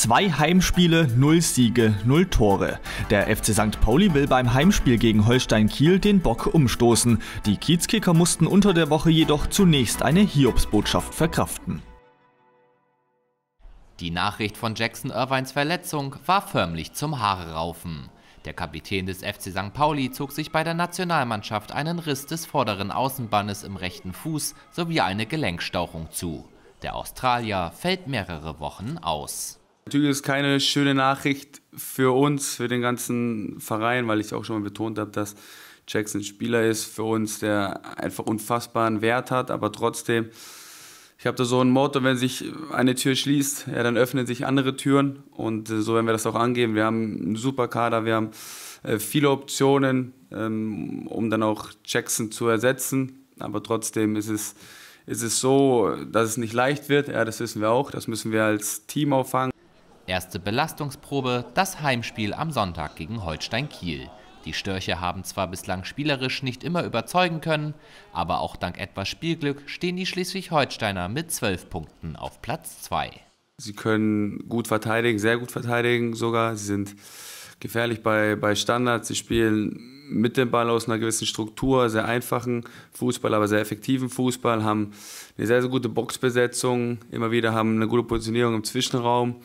Zwei Heimspiele, null Siege, null Tore. Der FC St. Pauli will beim Heimspiel gegen Holstein Kiel den Bock umstoßen. Die Kiezkicker mussten unter der Woche jedoch zunächst eine Hiobsbotschaft verkraften. Die Nachricht von Jackson Irvines Verletzung war förmlich zum Haare raufen. Der Kapitän des FC St. Pauli zog sich bei der Nationalmannschaft einen Riss des vorderen Außenbannes im rechten Fuß sowie eine Gelenkstauchung zu. Der Australier fällt mehrere Wochen aus. Natürlich ist keine schöne Nachricht für uns, für den ganzen Verein, weil ich auch schon mal betont habe, dass Jackson Spieler ist für uns, der einfach unfassbaren Wert hat, aber trotzdem, ich habe da so ein Motto, wenn sich eine Tür schließt, ja, dann öffnen sich andere Türen und äh, so werden wir das auch angeben. Wir haben einen super Kader, wir haben äh, viele Optionen, ähm, um dann auch Jackson zu ersetzen, aber trotzdem ist es ist es so, dass es nicht leicht wird. Ja, das wissen wir auch. Das müssen wir als Team auffangen. Erste Belastungsprobe, das Heimspiel am Sonntag gegen Holstein Kiel. Die Störche haben zwar bislang spielerisch nicht immer überzeugen können, aber auch dank etwas Spielglück stehen die Schleswig-Holsteiner mit 12 Punkten auf Platz 2. Sie können gut verteidigen, sehr gut verteidigen sogar. Sie sind gefährlich bei, bei Standards. Sie spielen mit dem Ball aus einer gewissen Struktur, sehr einfachen Fußball, aber sehr effektiven Fußball, haben eine sehr, sehr gute Boxbesetzung, immer wieder haben eine gute Positionierung im Zwischenraum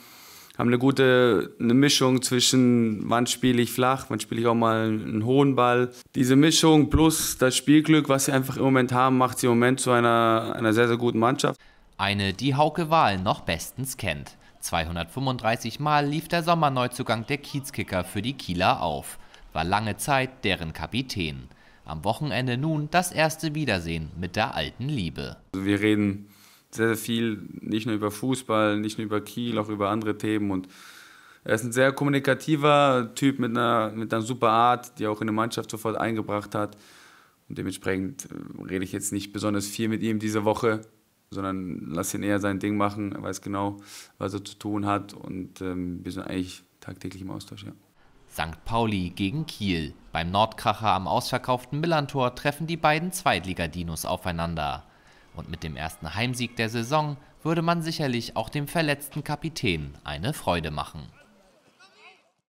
haben eine gute eine Mischung zwischen, wann spiele ich flach, wann spiele ich auch mal einen hohen Ball. Diese Mischung plus das Spielglück, was sie einfach im Moment haben, macht sie im Moment zu einer, einer sehr, sehr guten Mannschaft. Eine, die Hauke Wahl noch bestens kennt. 235 Mal lief der Sommerneuzugang der Kiezkicker für die Kieler auf, war lange Zeit deren Kapitän. Am Wochenende nun das erste Wiedersehen mit der alten Liebe. Wir reden sehr, sehr viel, nicht nur über Fußball, nicht nur über Kiel, auch über andere Themen. Und er ist ein sehr kommunikativer Typ mit einer, mit einer super Art, die auch in die Mannschaft sofort eingebracht hat. Und dementsprechend äh, rede ich jetzt nicht besonders viel mit ihm diese Woche, sondern lasse ihn eher sein Ding machen. Er weiß genau, was er zu tun hat. Und ähm, wir sind eigentlich tagtäglich im Austausch. Ja. St. Pauli gegen Kiel. Beim Nordkracher am ausverkauften Millantor treffen die beiden Zweitligadinos aufeinander. Und mit dem ersten Heimsieg der Saison würde man sicherlich auch dem verletzten Kapitän eine Freude machen.